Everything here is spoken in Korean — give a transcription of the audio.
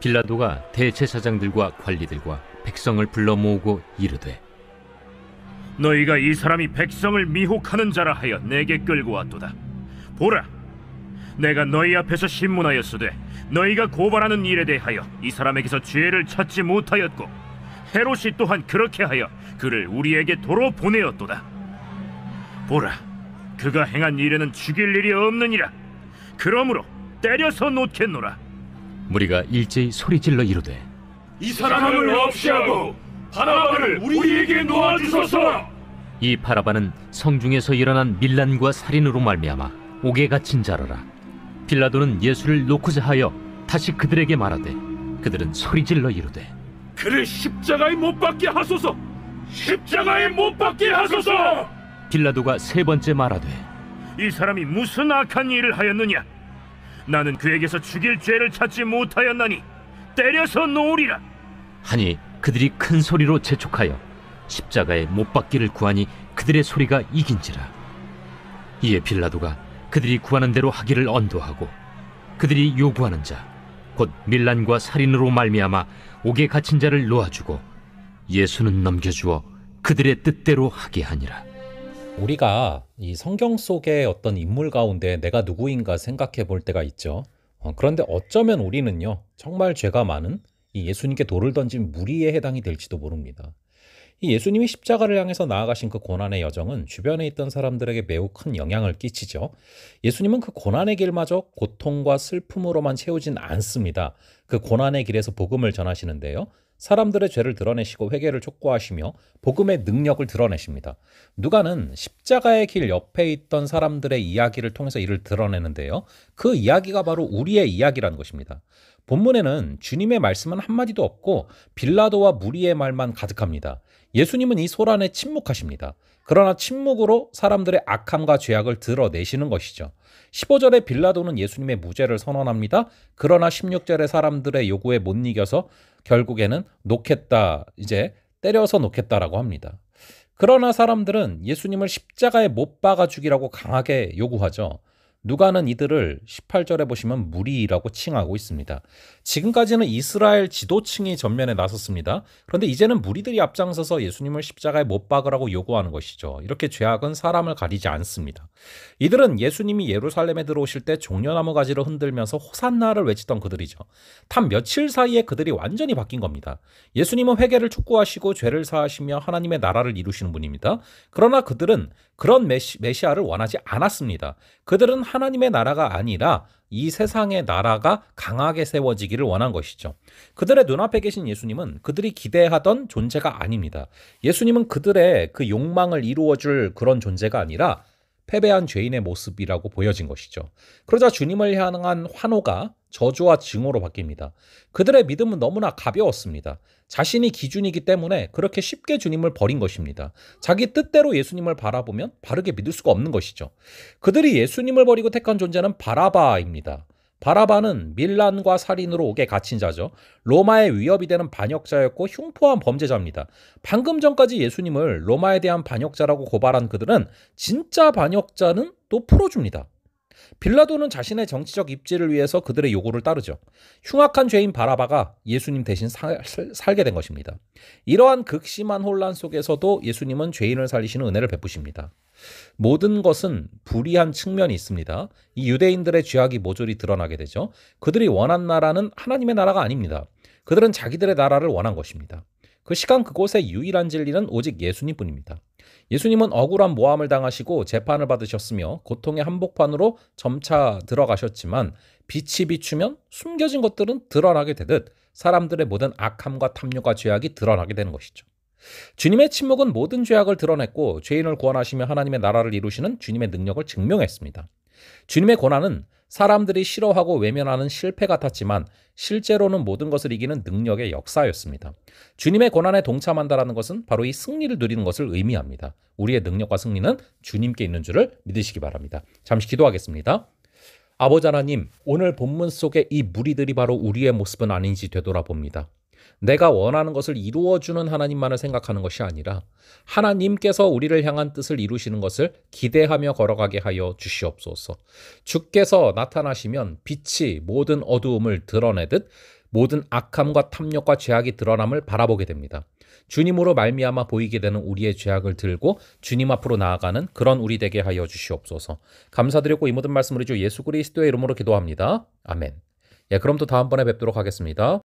빌라도가 대체사장들과 관리들과 백성을 불러 모으고 이르되 너희가 이 사람이 백성을 미혹하는 자라 하여 내게 끌고 왔도다 보라 내가 너희 앞에서 신문하였으되 너희가 고발하는 일에 대하여 이 사람에게서 죄를 찾지 못하였고 헤롯이 또한 그렇게 하여 그를 우리에게 도로 보내었도다 보라 그가 행한 일에는 죽일 일이 없느니라 그러므로 때려서 놓겠노라 무리가 일제히 소리질러 이르되 이 사람을 없이하고 바나바를 우리에게 놓아주소서. 이 바라바는 성중에서 일어난 밀란과 살인으로 말미암아 옥에 갇힌 자라라. 빌라도는 예수를 놓고자 하여 다시 그들에게 말하되 그들은 소리질러 이르되 그를 십자가에 못 박게 하소서. 십자가에 못 박게 하소서. 빌라도가 세 번째 말하되 이 사람이 무슨 악한 일을 하였느냐? 나는 그에게서 죽일 죄를 찾지 못하였나니 때려서 놓으리라. 하니 그들이 큰 소리로 재촉하여 십자가에 못 박기를 구하니 그들의 소리가 이긴지라. 이에 빌라도가 그들이 구하는 대로 하기를 언도하고 그들이 요구하는 자 곧 밀란과 살인으로 말미암아 옥에 갇힌 자를 놓아주고 예수는 넘겨주어 그들의 뜻대로 하게 하니라. 우리가 이 성경 속의 어떤 인물 가운데 내가 누구인가 생각해 볼 때가 있죠. 어, 그런데 어쩌면 우리는요, 정말 죄가 많은 이 예수님께 돌을 던진 무리에 해당이 될지도 모릅니다. 이 예수님이 십자가를 향해서 나아가신 그 고난의 여정은 주변에 있던 사람들에게 매우 큰 영향을 끼치죠. 예수님은 그 고난의 길마저 고통과 슬픔으로만 채우진 않습니다. 그 고난의 길에서 복음을 전하시는데요. 사람들의 죄를 드러내시고 회개를 촉구하시며 복음의 능력을 드러내십니다. 누가는 십자가의 길 옆에 있던 사람들의 이야기를 통해서 이를 드러내는데요. 그 이야기가 바로 우리의 이야기라는 것입니다. 본문에는 주님의 말씀은 한마디도 없고 빌라도와 무리의 말만 가득합니다. 예수님은 이 소란에 침묵하십니다. 그러나 침묵으로 사람들의 악함과 죄악을 드러내시는 것이죠. 15절에 빌라도는 예수님의 무죄를 선언합니다. 그러나 16절에 사람들의 요구에 못 이겨서 결국에는 놓겠다 이제 때려서 놓겠다라고 합니다. 그러나 사람들은 예수님을 십자가에 못 박아 죽이라고 강하게 요구하죠. 누가는 이들을 18절에 보시면 무리라고 칭하고 있습니다. 지금까지는 이스라엘 지도층이 전면에 나섰습니다. 그런데 이제는 무리들이 앞장서서 예수님을 십자가에 못 박으라고 요구하는 것이죠. 이렇게 죄악은 사람을 가리지 않습니다. 이들은 예수님이 예루살렘에 들어오실 때 종려나무 가지를 흔들면서 호산나를 외치던 그들이죠. 단 며칠 사이에 그들이 완전히 바뀐 겁니다. 예수님은 회개를 촉구하시고 죄를 사하시며 하나님의 나라를 이루시는 분입니다. 그러나 그들은 그런 메시, 메시아를 원하지 않았습니다. 그들은 하나님의 나라가 아니라 이 세상의 나라가 강하게 세워지기를 원한 것이죠. 그들의 눈앞에 계신 예수님은 그들이 기대하던 존재가 아닙니다. 예수님은 그들의 그 욕망을 이루어줄 그런 존재가 아니라 패배한 죄인의 모습이라고 보여진 것이죠. 그러자 주님을 향한 환호가 저주와 증오로 바뀝니다. 그들의 믿음은 너무나 가벼웠습니다. 자신이 기준이기 때문에 그렇게 쉽게 주님을 버린 것입니다. 자기 뜻대로 예수님을 바라보면 바르게 믿을 수가 없는 것이죠. 그들이 예수님을 버리고 택한 존재는 바라바입니다. 바라바는 밀란과 살인으로 옥에 갇힌 자죠. 로마의 위협이 되는 반역자였고 흉포한 범죄자입니다. 방금 전까지 예수님을 로마에 대한 반역자라고 고발한 그들은 진짜 반역자는 또 풀어줍니다. 빌라도는 자신의 정치적 입지를 위해서 그들의 요구를 따르죠. 흉악한 죄인 바라바가 예수님 대신 살, 살게 된 것입니다. 이러한 극심한 혼란 속에서도 예수님은 죄인을 살리시는 은혜를 베푸십니다. 모든 것은 불의한 측면이 있습니다. 이 유대인들의 죄악이 모조리 드러나게 되죠. 그들이 원한 나라는 하나님의 나라가 아닙니다. 그들은 자기들의 나라를 원한 것입니다. 그 시간 그곳의 유일한 진리는 오직 예수님 뿐입니다. 예수님은 억울한 모함을 당하시고 재판을 받으셨으며 고통의 한복판으로 점차 들어가셨지만 빛이 비추면 숨겨진 것들은 드러나게 되듯 사람들의 모든 악함과 탐욕과 죄악이 드러나게 되는 것이죠. 주님의 침묵은 모든 죄악을 드러냈고 죄인을 구원하시며 하나님의 나라를 이루시는 주님의 능력을 증명했습니다. 주님의 고난은 사람들이 싫어하고 외면하는 실패 같았지만 실제로는 모든 것을 이기는 능력의 역사였습니다. 주님의 고난에 동참한다라는 것은 바로 이 승리를 누리는 것을 의미합니다. 우리의 능력과 승리는 주님께 있는 줄을 믿으시기 바랍니다. 잠시 기도하겠습니다. 아버지 하나님, 오늘 본문 속에이 무리들이 바로 우리의 모습은 아닌지 되돌아봅니다. 내가 원하는 것을 이루어주는 하나님만을 생각하는 것이 아니라 하나님께서 우리를 향한 뜻을 이루시는 것을 기대하며 걸어가게 하여 주시옵소서. 주께서 나타나시면 빛이 모든 어두움을 드러내듯 모든 악함과 탐욕과 죄악이 드러남을 바라보게 됩니다. 주님으로 말미암아 보이게 되는 우리의 죄악을 들고 주님 앞으로 나아가는 그런 우리 되게 하여 주시옵소서. 감사드리고 이 모든 말씀 을리주 예수 그리스도의 이름으로 기도합니다. 아멘. 예, 그럼 또 다음번에 뵙도록 하겠습니다.